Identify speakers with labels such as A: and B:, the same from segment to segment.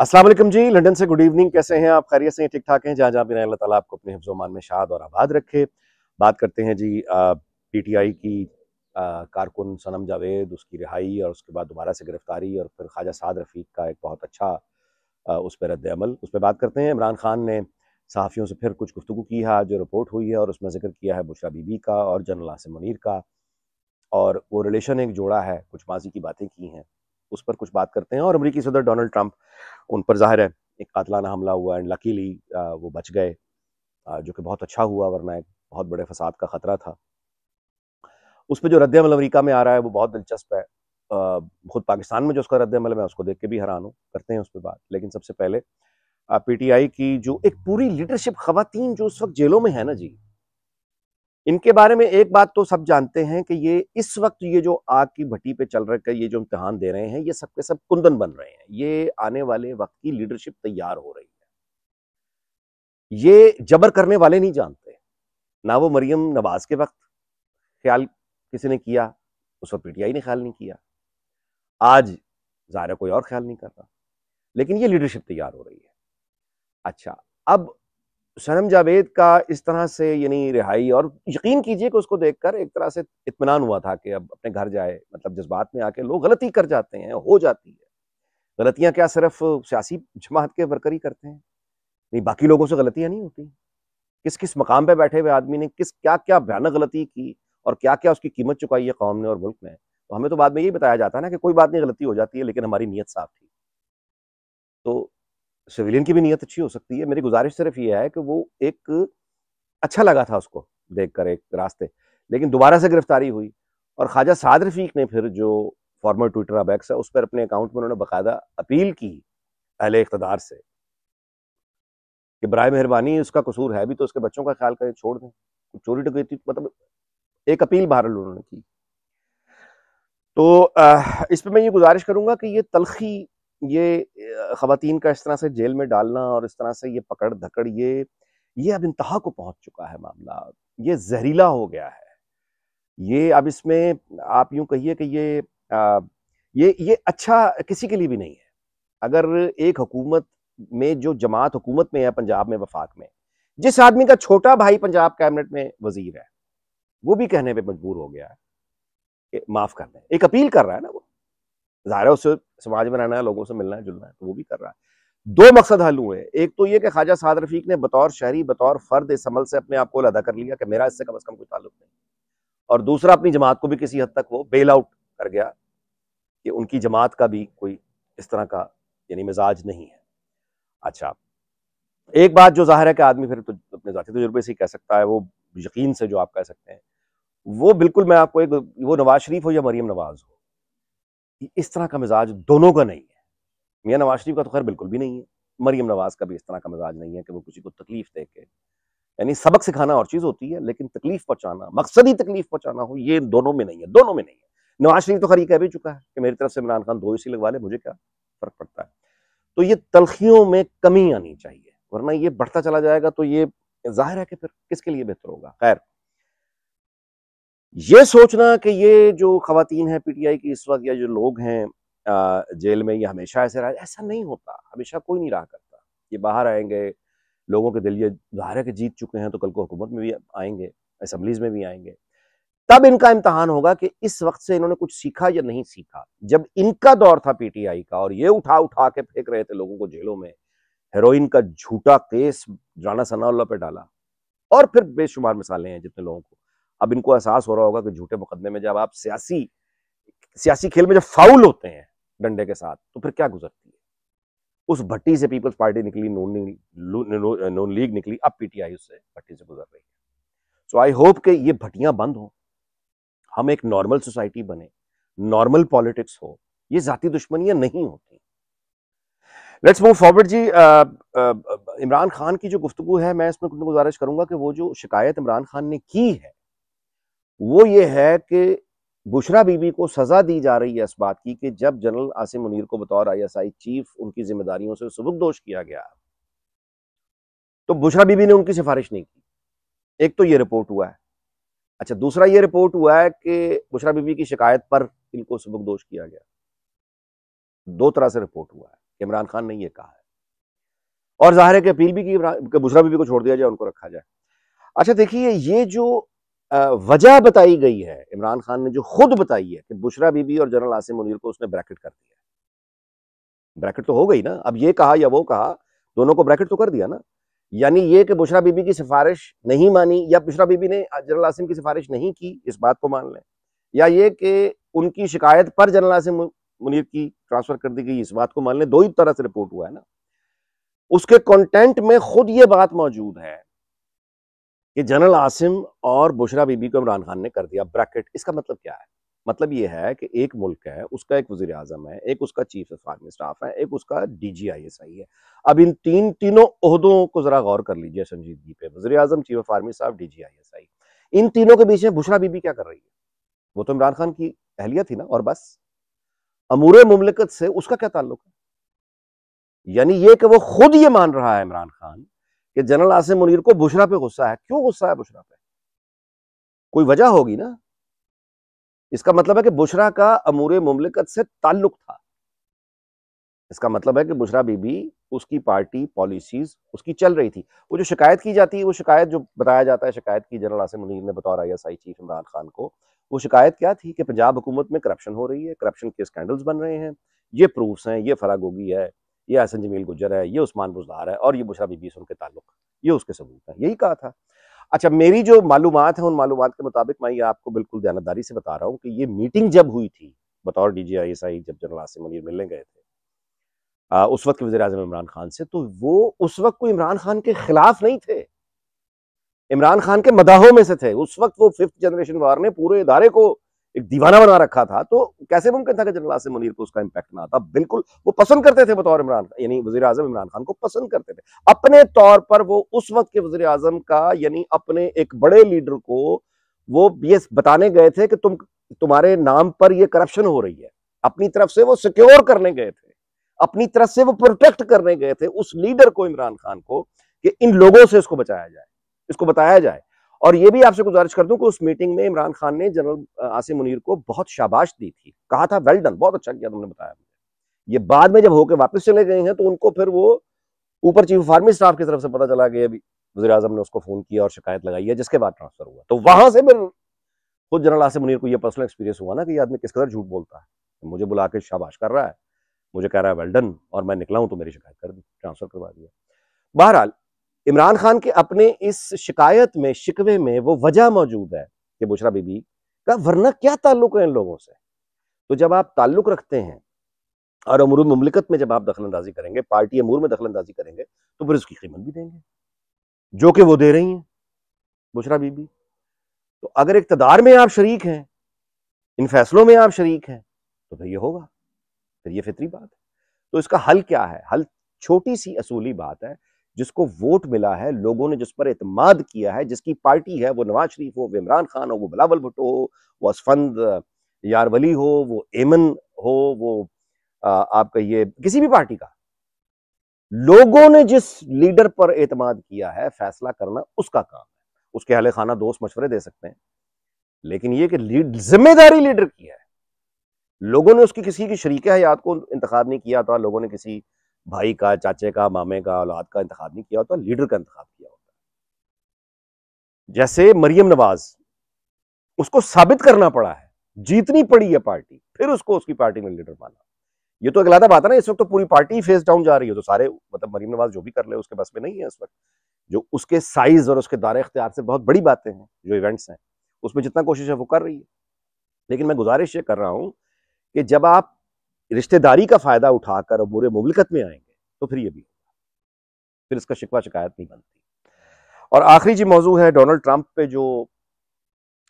A: Aslam ji London से good evening कैसे हैं आप खैरियत से ठीक ठाक हैं जहाँ जहाँ भी अल्लाह ताला आपको अपने हफ्जोमान में शाद और आबाद रखे बात करते हैं जी पीटीआई की कारकुन सनम जावेद उसकी रिहाई और उसके बाद दोबारा से गिरफ्तारी और फिर ख्वाजा साद रफीक का एक बहुत अच्छा आ, उस पर रद्दमल उस पर बात करते हैं इमरान खान ने सहाफ़ियों से फिर कुछ गुफ्तु की है जो रिपोर्ट हुई है और उसमें जिक्र किया है बुशरा बीबी का और जनरल आसिम मनिर का और वो रिलेशन एक जोड़ा है कुछ माजी की बातें की हैं उस पर कुछ बात करते हैं और अमरीकी सदर डोनाल्ड ट्रंप उन पर जाहिर है एक कातलाना हमला हुआ एंड लकीली वो बच गए जो कि बहुत अच्छा हुआ वरना एक बहुत बड़े फसाद का ख़तरा था उस पर जो रद्दमल अमरीका में आ रहा है वो बहुत दिलचस्प है खुद पाकिस्तान में जो उसका रद्दमल है मैं उसको देख के भी हैरान हूँ करते हैं उस पर बात लेकिन सबसे पहले पीटीआई की जो एक पूरी लीडरशिप खातन जो उस वक्त जेलों में है ना जी इनके बारे में एक बात तो सब जानते हैं कि ये इस वक्त ये जो आग की भट्टी पे चल रहा ये जो इम्तहान दे रहे हैं ये सबके सब कुंदन बन रहे हैं ये आने वाले वक्त की लीडरशिप तैयार हो रही है ये जबर करने वाले नहीं जानते ना वो मरियम नवाज के वक्त ख्याल किसी ने किया उस पर पीटीआई ने ख्याल नहीं किया आज ज़ाहिर कोई और ख्याल नहीं कर रहा लेकिन ये लीडरशिप तैयार हो रही है अच्छा अब सनम जावेद का इस तरह से यानी रिहाई और यकीन कीजिए कि उसको देखकर एक तरह से इतमान हुआ था कि अब अपने घर जाए मतलब जज्बात में आके लोग गलती कर जाते हैं हो जाती है गलतियां क्या सिर्फ सियासी जमात के वर्कर ही करते हैं नहीं बाकी लोगों से गलतियां नहीं होती किस किस मकाम पे बैठे हुए आदमी ने किस क्या क्या भयानक गलती की और क्या क्या उसकी कीमत चुकाई है कौम ने और मुल्क ने तो हमें तो बाद में यही बताया जाता है ना कि कोई बात नहीं गलती हो जाती है लेकिन हमारी नीयत साफ थी तो सिविलियन की भी नीयत अच्छी हो सकती है मेरी गुजारिश सिर्फ ये है कि वो एक अच्छा लगा था उसको देख कर एक रास्ते लेकिन दोबारा से गिरफ्तारी हुई और ख्वाजा साद रफीक ने फिर जो फॉर्मर ट्विटर एक्स है उस पर अपने अकाउंट में उन्होंने बाकायदा अपील की अहले इकतदार से कि बर मेहरबानी उसका कसूर है भी तो उसके बच्चों का ख्याल करें छोड़ दें चोरी डकैती मतलब एक अपील बहर उन्होंने की तो इस पर मैं ये गुजारिश करूंगा कि ये तलखी ये ख़वान का इस तरह से जेल में डालना और इस तरह से ये पकड़ धकड़ ये ये अब इंतहा को पहुंच चुका है मामला ये जहरीला हो गया है ये अब इसमें आप यूं कहिए कि ये आ, ये ये अच्छा किसी के लिए भी नहीं है अगर एक हुकूमत में जो जमात हुकूमत में है पंजाब में वफाक में जिस आदमी का छोटा भाई पंजाब कैबिनेट में वजीर है वो भी कहने पे मजबूर हो गया है माफ़ कर दें एक अपील कर रहा है ना ज़ाहिर है उससे समाज में रहना है लोगों से मिलना है जुलना है तो वो भी कर रहा है दो मकसद हल हुए एक तो ये कि ख्वाजा साद रफीक ने बतौर शहरी बतौर फर्द इस अमल से अपने आप को अदा कर लिया कि मेरा इससे कम अज़ कम कोई ताल्लुक नहीं और दूसरा अपनी जमात को भी किसी हद तक वो बेल आउट कर गया कि उनकी जमात का भी कोई इस तरह का यानी मिजाज नहीं है अच्छा एक बात जो जाहिर है कि आदमी फिर तो अपने जाती तजुर्बे से ही कह सकता है वो यकीन से जो आप कह सकते हैं वो बिल्कुल मैं आपको एक वो नवाज शरीफ हो या मरीम नवाज हो इस तरह का मिजाज दोनों का नहीं है मियाँ नवाज शरीफ का तो खैर बिल्कुल भी नहीं है मरीम नवाज का भी इस तरह का मिजाज नहीं है कि वो किसी को तकलीफ दे के यानी सबक सिखाना और चीज़ होती है लेकिन तकलीफ पहुँचाना मकसदी तकलीफ पहुँचाना हो ये दोनों में नहीं है दोनों में नहीं है नवाज शरीफ तो खैर कह भी चुका है कि मेरी तरफ से इमरान खान दो इसी लगवा ले मुझे क्या फ़र्क पड़ता है तो ये तलखियों में कमी आनी चाहिए वरना ये बढ़ता चला जाएगा तो ये जाहिर है कि फिर किसके लिए बेहतर होगा खैर ये सोचना कि ये जो खातन है पीटीआई की इस वक्त या जो लोग हैं जेल में ये हमेशा ऐसे रहा ऐसा नहीं होता हमेशा कोई नहीं रहा करता ये बाहर आएंगे लोगों के दिल ये जाहिर है कि जीत चुके हैं तो कल को हुकूमत में भी आएंगे असम्बलीज में भी आएंगे तब इनका इम्तहान होगा कि इस वक्त से इन्होंने कुछ सीखा या नहीं सीखा जब इनका दौर था पीटीआई का और ये उठा उठा के फेंक रहे थे लोगों को जेलों में हेरोइन का झूठा केस राना सनाउल्ला पे डाला और फिर बेशुमार मिसालें हैं जितने लोगों को अब इनको एहसास हो रहा होगा कि झूठे मुकदमे में जब आप सियासी सियासी खेल में जब फाउल होते हैं डंडे के साथ तो फिर क्या गुजरती है उस भट्टी से पीपल्स पार्टी निकली नून नून लीग निकली अब पीटीआई उससे भट्टी से गुजर रही है सो आई होप कि ये भट्टियां बंद हों हम एक नॉर्मल सोसाइटी बने नॉर्मल पॉलिटिक्स हो ये जाति दुश्मनियां नहीं होती लेट्स मूव फॉरवर्ड जी इमरान खान की जो गुफ्तु है मैं इसमें गुजारिश करूंगा कि वो जो शिकायत इमरान खान ने की है वो ये है कि बुशरा बीबी को सज़ा दी जा रही है इस बात की कि जब जनरल आसिम मुनीर को बतौर आईएसआई चीफ उनकी जिम्मेदारियों से सबुकदोश किया गया तो बुशरा बीबी ने उनकी सिफारिश नहीं की एक तो ये रिपोर्ट हुआ है अच्छा दूसरा ये रिपोर्ट हुआ है कि बुशरा बीबी की शिकायत पर इनको सबुकदोश किया गया दो तरह से रिपोर्ट हुआ है इमरान खान ने यह कहा है और जाहिर है कि अपील भी की बुशरा बीबी को छोड़ दिया जाए उनको रखा जाए अच्छा देखिए ये जो वजह बताई गई है इमरान खान ने जो खुद बताई है कि बुशरा बीबी और जनरल आसिम मुनीर को उसने ब्रैकेट कर दिया ब्रैकेट तो हो गई ना अब ये कहा या वो कहा दोनों को ब्रैकेट तो कर दिया ना यानी ये कि बुशरा बीबी की सिफारिश नहीं मानी या बुशरा बीबी ने जनरल आसिम की सिफारिश नहीं की इस बात को मान लें या ये कि उनकी शिकायत पर जनरल आसिम मुनीर की ट्रांसफर कर दी गई इस बात को मान लें दो ही तरह से रिपोर्ट हुआ है ना उसके कंटेंट में खुद ये बात मौजूद है कि जनरल आसिम और बुशरा बीबी को इमरान खान ने कर दिया ब्रैकेट इसका मतलब क्या है मतलब ये है कि एक मुल्क है उसका एक वजी अजम है एक उसका चीफ ऑफ आर्मी स्टाफ है एक उसका डी जी आई एस आई है अब इन तीन तीनों अहदों को ज़रा गौर कर लीजिए संजीदगी पे वजी अजम chief of army staff D G I S I इन तीनों के बीच में बुशरा बीबी क्या कर रही है वो तो इमरान खान की अहलिया थी ना और बस अमूर मुमलिकत से उसका क्या ताल्लुक है यानी ये कि वो खुद ये मान रहा है इमरान खान कि जनरल आसिम मुनीर को बुशरा पे गुस्सा है क्यों गुस्सा है बुशरा पे कोई वजह होगी ना इसका मतलब है कि बुशरा का अमूर मुमलिकत से ताल्लुक था इसका मतलब है कि बुशरा बीबी उसकी पार्टी पॉलिसीज उसकी चल रही थी वो जो शिकायत की जाती है वो शिकायत जो बताया जाता है शिकायत की जनरल आसिम मुनीर ने बतौर I S I chief Imran Khan को वो शिकायत क्या थी कि पंजाब हुकूमत में करप्शन हो रही है करप्शन के स्कैंडल्स बन रहे हैं ये प्रूफ्स हैं ये फरागोगी है ये हसन जमील गुजर है ये उस्मान बुजदार है और ये बुशरा बीबी बीबीस उनके ताल्लुक ये उसके सबूत है यही कहा था अच्छा मेरी जो मालूम है उन मालूम के मुताबिक मैं ये आपको बिल्कुल दयानदारी से बता रहा हूँ कि ये मीटिंग जब हुई थी बतौर डी जी आई एस आई जब जनरल आसिम अनिर मिलने गए थे आ, उस वक्त के वजी अजम इमरान खान से तो वो उस वक्त कोई इमरान खान के खिलाफ नहीं थे इमरान खान के मदाहों में से थे उस वक्त वो फिफ्थ जनरेशन वार ने पूरे इदारे को एक दीवाना बना रखा था तो कैसे मुमकिन था कि जनरल आसिम मुनीर को उसका इम्पैक्ट ना आता बिल्कुल वो पसंद करते थे बतौर इमरान यानी वजी अजम इमरान खान को पसंद करते थे अपने तौर पर वो उस वक्त के वजी अजम का यानी अपने एक बड़े लीडर को वो ये बताने गए थे कि तुम तुम्हारे नाम पर ये करप्शन हो रही है अपनी तरफ से वो सिक्योर करने गए थे अपनी तरफ से वो प्रोटेक्ट करने गए थे उस लीडर को इमरान खान को कि इन लोगों से इसको बचाया जाए इसको बताया जाए और ये भी आपसे गुजारिश कर दूं कि उस मीटिंग में इमरान खान ने जनरल आसिम मुनीर को बहुत शाबाश दी थी कहा था वेल डन बहुत अच्छा किया तुमने बताया ये बाद में जब होकर वापस चले गए हैं तो उनको फिर वो ऊपर चीफ आर्मी स्टाफ की तरफ से पता चला कि अभी वजी अजम ने उसको फोन किया और शिकायत लगाई है जिसके बाद ट्रांसफर हुआ तो वहां से फिर खुद जनरल आसिम मुनीर को यह पर्सनल एक्सपीरियंस हुआ ना कि आदमी किस कदर झूठ बोलता है मुझे बुला के शाबाश कर रहा है मुझे कह रहा है वेल्डन और मैं निकला हूं तो मेरी शिकायत कर दी ट्रांसफर करवा दिया बहरहाल इमरान खान के अपने इस शिकायत में शिकवे में वो वजह मौजूद है कि बुशरा बीबी का वरना क्या ताल्लुक है इन लोगों से तो जब आप ताल्लुक रखते हैं और अमूर ममलिकत में जब आप दखल अंदाजी करेंगे पार्टी अमूर में दखल अंदाजी करेंगे तो फिर उसकी कीमत भी देंगे जो कि वो दे रही हैं बुशरा बीबी तो अगर इकतदार में आप शरीक हैं इन फैसलों में आप शरीक हैं तो फिर ये होगा फिर ये फितरी बात है तो इसका हल क्या है हल छोटी सी असूली बात है जिसको वोट मिला है लोगों ने जिस पर इतमाद किया है जिसकी पार्टी है वो नवाज शरीफ हो वो इमरान खान हो वो बिलावल भुट्टो हो वो असफंद यार वली हो वो एमन हो वो आ, कहिए किसी भी पार्टी का लोगों ने जिस लीडर पर एतमाद किया है फैसला करना उसका काम है उसके अहले खाना दोस्त मशवरे दे सकते हैं लेकिन ये कि लीड जिम्मेदारी लीडर की है लोगों ने उसकी किसी की शरीक हयात को इंतखब नहीं किया था लोगों ने किसी भाई का चाचे का मामे का औलाद का इंतजाम नहीं किया होता लीडर का इंतजाम किया होता जैसे मरियम नवाज उसको साबित करना पड़ा है जीतनी पड़ी है पार्टी फिर उसको उसकी पार्टी में लीडर माना ये तो अगला बात है ना इस वक्त तो पूरी पार्टी फेस डाउन जा रही है तो सारे मतलब मरीम नवाज जो भी कर ले उसके बस में नहीं है इस वक्त जो उसके साइज और उसके दायरे अख्तियार से बहुत बड़ी बातें हैं जो इवेंट्स हैं उसमें जितना कोशिश है वो कर रही है लेकिन मैं गुजारिश ये कर रहा हूँ कि जब आप रिश्तेदारी का फ़ायदा उठाकर अमूर मुबलकत में आएंगे तो फिर ये भी होगा फिर इसका शिकवा शिकायत नहीं बनती और आखिरी जी मौजू है डोनाल्ड ट्रंप पे जो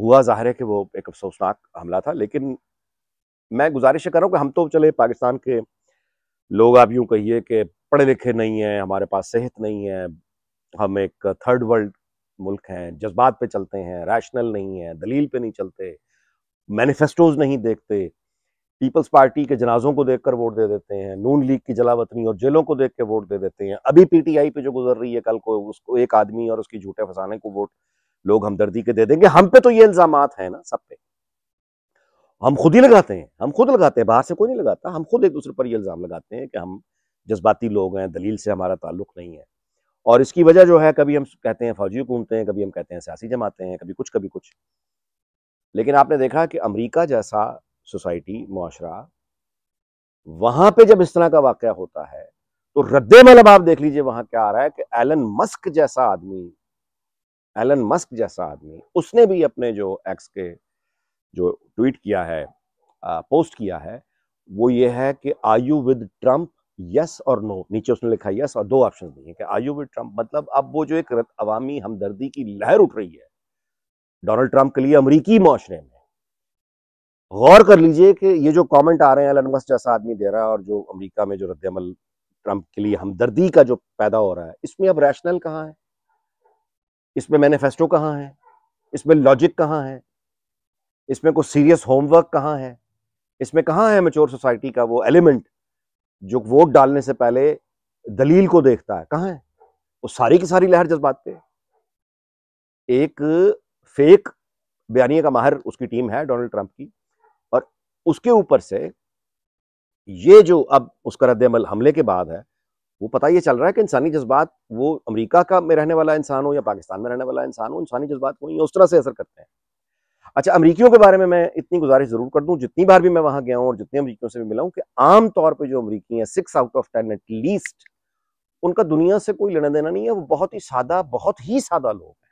A: हुआ ज़ाहिर है कि वो एक अफसोसनाक हमला था लेकिन मैं गुजारिश कर रहा हूँ कि हम तो चले पाकिस्तान के लोग आप यूँ कहिए कि पढ़े लिखे नहीं हैं हमारे पास सेहत नहीं है हम एक थर्ड वर्ल्ड मुल्क हैं जज्बात पे चलते हैं रैशनल नहीं है दलील पे नहीं चलते मैनिफेस्टोज नहीं देखते पीपल्स पार्टी के जनाजों को देखकर वोट दे देते हैं नून लीग की जलावतनी और जेलों को देख के वोट दे देते हैं अभी पीटीआई पे जो गुजर रही है कल को उसको एक आदमी और उसकी झूठे फसाने को वोट लोग हमदर्दी के दे देंगे हम पे तो ये इल्जाम हैं ना सब पे हम खुद ही लगाते हैं हम खुद लगाते हैं बाहर से कोई नहीं लगाता हम खुद एक दूसरे पर ये इल्ज़ाम लगाते हैं कि हम जज्बाती लोग हैं दलील से हमारा ताल्लुक नहीं है और इसकी वजह जो है कभी हम कहते हैं फौजी घूमते हैं कभी हम कहते हैं सियासी जमाते हैं कभी कुछ कभी कुछ लेकिन आपने देखा कि अमेरिका जैसा सोसाइटी माशरा वहां पे जब इस तरह का वाकया होता है तो रद्दे मतलब आप देख लीजिए वहां क्या आ रहा है कि एलन मस्क जैसा आदमी एलन मस्क जैसा आदमी उसने भी अपने जो एक्स के जो ट्वीट किया है आ, पोस्ट किया है वो ये है कि आयु विद ट्रंप यस और नो नीचे उसने लिखा यस और दो ऑप्शन दिए कि आयु विद ट्रंप मतलब अब वो जो एक अवामी हमदर्दी की लहर उठ रही है डोनाल्ड ट्रंप के लिए अमरीकी माशरे में गौर कर लीजिए कि ये जो कमेंट आ रहे हैं एलन मस्क जैसा आदमी दे रहा है और जो अमेरिका में जो रद्दमल ट्रंप के लिए हमदर्दी का जो पैदा हो रहा है इसमें अब रैशनल कहाँ है इसमें मैनिफेस्टो कहाँ है इसमें लॉजिक कहाँ है इसमें कुछ सीरियस होमवर्क कहाँ है इसमें कहाँ है मेच्योर सोसाइटी का वो एलिमेंट जो वोट डालने से पहले दलील को देखता है कहाँ है वो सारी की सारी लहर जज्बात पे एक फेक बयानी का माहर उसकी टीम है डोनाल्ड ट्रंप की उसके ऊपर से ये जो अब उसका रद्दमल हमले के बाद है वो पता ये चल रहा है कि इंसानी जज्बात वो अमेरिका का में रहने वाला इंसान हो या पाकिस्तान में रहने वाला इंसान हो इंसानी जज्बात को उस तरह से असर करते हैं अच्छा अमरीकियों के बारे में मैं इतनी गुजारिश जरूर कर दूं जितनी बार भी मैं वहां गया हूं और जितने अमरीकियों से भी मिला हूं कि आम तौर पर जो अमरीकी हैं six out of ten at least उनका दुनिया से कोई लेना देना नहीं है वो बहुत ही सादा बहुत ही सादा लोग हैं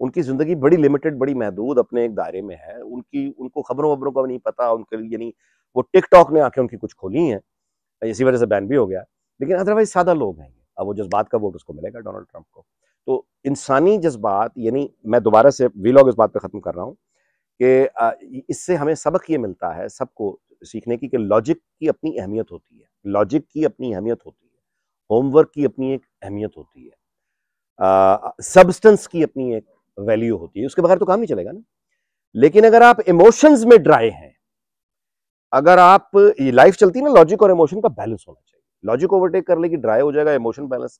A: उनकी ज़िंदगी बड़ी लिमिटेड बड़ी महदूद अपने एक दायरे में है उनकी उनको खबरों वबरों का नहीं पता उनके लिए यानी वो टिकटॉक ने आके उनकी कुछ खोली हैं इसी वजह से बैन भी हो गया लेकिन अदरवाइज सादा लोग हैं अब वो जज्बात का वोट उसको मिलेगा डोनाल्ड ट्रंप को तो इंसानी जज्बात यानी मैं दोबारा से वीलॉग इस बात पर ख़त्म कर रहा हूँ कि इससे हमें सबक ये मिलता है सबको सीखने की कि लॉजिक की अपनी अहमियत होती है लॉजिक की अपनी अहमियत होती है होमवर्क की अपनी एक अहमियत होती है सब्सटेंस की अपनी एक वैल्यू होती है उसके बगैर तो काम नहीं चलेगा ना लेकिन अगर आप इमोशंस में ड्राई हैं अगर आप ये लाइफ चलती है ना लॉजिक और इमोशन का बैलेंस होना चाहिए लॉजिक ओवरटेक कर लेगी ड्राई हो जाएगा इमोशन बैलेंस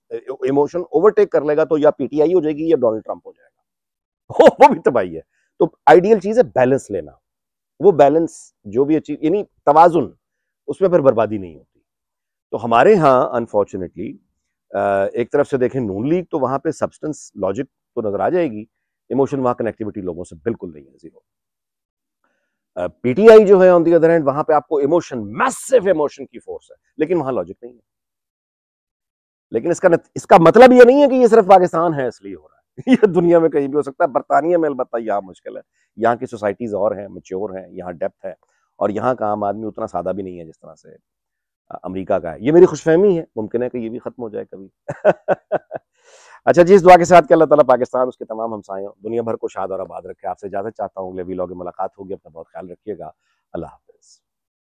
A: इमोशन ओवरटेक कर लेगा तो या पीटीआई हो जाएगी या डोनाल्ड ट्रंप हो जाएगा हो, वो भी तबाही है तो आइडियल चीज है बैलेंस लेना वो बैलेंस जो भी अच्छी यानी तवाजुन उसमें फिर बर्बादी नहीं होती तो हमारे यहाँ अनफॉर्चुनेटली एक तरफ से देखें नून लीग तो वहां पे सब्सटेंस लॉजिक तो नजर आ जाएगी इमोशन वहां कनेक्टिविटी लोगों से बिल्कुल नहीं है जीरो पीटीआई uh, जो है ऑन दी अदर हैंड वहां पे आपको इमोशन मैसिव इमोशन की फोर्स है लेकिन वहां लॉजिक नहीं है लेकिन इसका इसका मतलब ये नहीं है कि ये सिर्फ पाकिस्तान है इसलिए हो रहा है ये दुनिया में कहीं भी हो सकता है बरतानिया में अलबत्ता यहाँ मुश्किल है यहाँ की सोसाइटीज़ और हैं मच्योर हैं यहाँ डेप्थ है और यहाँ का आम आदमी उतना सादा भी नहीं है जिस तरह से अमरीका का है ये मेरी खुशफहमी है मुमकिन है कि ये भी ख़त्म हो जाए कभी अच्छा जी इस दुआ के साथ के अल्लाह ताला पाकिस्तान उसके तमाम हमसायों दुनिया भर को शाद और आबाद रखे आपसे ज्यादा चाहता हूँ अगले वीलॉग में मुलाकात होगी अपना बहुत ख्याल रखिएगा अल्लाह हाफिज़